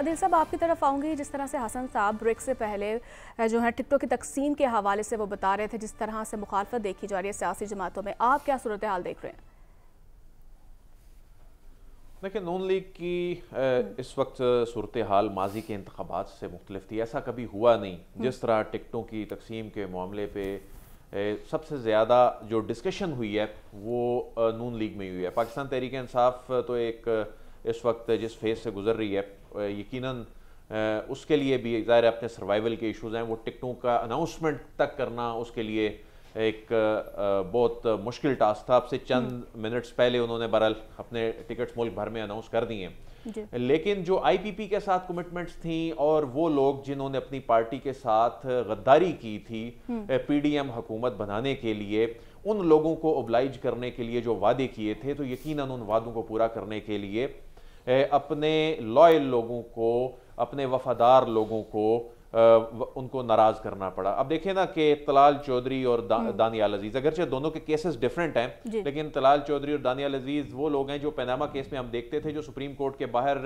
अदिल साहब आपकी तरफ आऊँगी जिस तरह से हसन साहब ब्रिक से पहले जो है टिकटों की तकसीम के हवाले से वो बता रहे थे जिस तरह से मुखालफत देखी जा रही है सियासी जमातों में आप क्या सूरत हाल देख रहे हैं देखिए नून लीग की इस वक्त सूरत हाल माजी के इंतबात से मुख्तलिफ थी ऐसा कभी हुआ नहीं हम्म। जिस तरह टिकटों की तकसीम के मामले पर सबसे ज़्यादा जो डिस्कशन हुई है वो नून लीग में हुई है पाकिस्तान तहरीक इंसाफ तो एक इस वक्त जिस फेज से गुजर रही है यकीनन उसके लिए भी ज़ाहिर अपने सर्वाइवल के इश्यूज हैं वो टिकटों का अनाउंसमेंट तक करना उसके लिए एक बहुत मुश्किल टास्क था आपसे चंद मिनट्स हम्म। पहले उन्होंने बहरहाल अपने टिकट्स मुल्क भर में अनाउंस कर दिए लेकिन जो आईपीपी के साथ कमिटमेंट्स थी और वो लोग जिन्होंने अपनी पार्टी के साथ गद्दारी की थी पीडीएम हम्म। हुकूमत बनाने के लिए उन लोगों को ओबलाइज करने के लिए जो वादे किए थे तो यकीनन उन वादों को पूरा करने के लिए अपने लॉयल लोगों को अपने वफादार लोगों को उनको नाराज करना पड़ा अब देखिए ना कि तलाल चौधरी और दा, हम्म। दानियाल अजीज अगरचे दोनों के केसेस डिफरेंट हैं लेकिन तलाल चौधरी और दानियाल अजीज वो लोग हैं जो पैनामा केस में हम देखते थे जो सुप्रीम कोर्ट के बाहर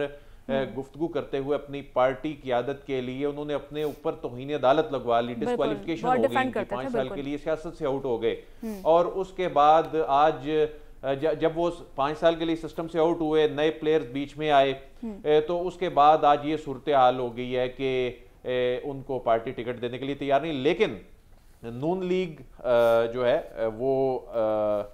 हम्म। गुफ्तु करते हुए अपनी पार्टी की आदत के लिए उन्होंने अपने ऊपर तोहन अदालत लगवा ली डिस्कालिफिकेशन हो गई पांच साल के लिए सियासत से आउट हो गए हम्म। और उसके बाद आज जब वो पाँच साल के लिए सिस्टम से आउट हुए नए प्लेयर्स बीच में आए हम्म। तो उसके बाद आज ये सूरत हाल हो गई है कि उनको पार्टी टिकट देने के लिए तैयार नहीं लेकिन नून लीग जो है वो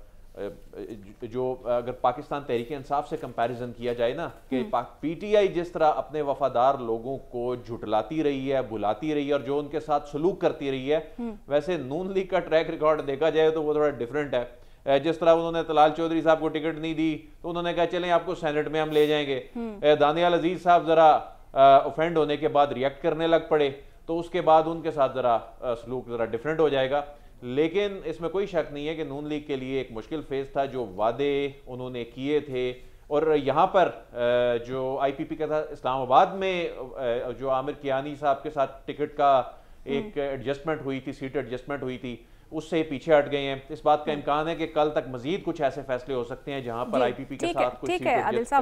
जो अगर पाकिस्तान तहरीक इंसाफ से कंपैरिजन किया जाए ना कि हम्म। पीटीआई जिस तरह अपने वफादार लोगों को झुटलाती रही है भुलाती रही है और जो उनके साथ सलूक करती रही है हम्म। वैसे नून लीग का ट्रैक रिकॉर्ड देखा जाए तो वो थोड़ा डिफरेंट है जिस तरह उन्होंने तलाल चौधरी साहब को टिकट नहीं दी तो उन्होंने कहा चले आपको सेनेट में हम ले जाएंगे हम्म। दानियाल अजीज साहब जरा ऑफेंड होने के बाद रिएक्ट करने लग पड़े तो उसके बाद उनके साथ जरा सलूक जरा डिफरेंट हो जाएगा लेकिन इसमें कोई शक नहीं है कि नून लीग के लिए एक मुश्किल फेज था जो वादे उन्होंने किए थे और यहाँ पर जो आईपीपी का था इस्लामाबाद में जो आमिर कियानी साहब के साथ टिकट का हम्म। एक एडजस्टमेंट हुई थी सीट एडजस्टमेंट हुई थी उससे पीछे हट गए हैं इस बात का हम्म। इम्कान है कि कल तक मजीद कुछ ऐसे फैसले हो सकते हैं जहाँ पर आईपीपी के साथ कुछ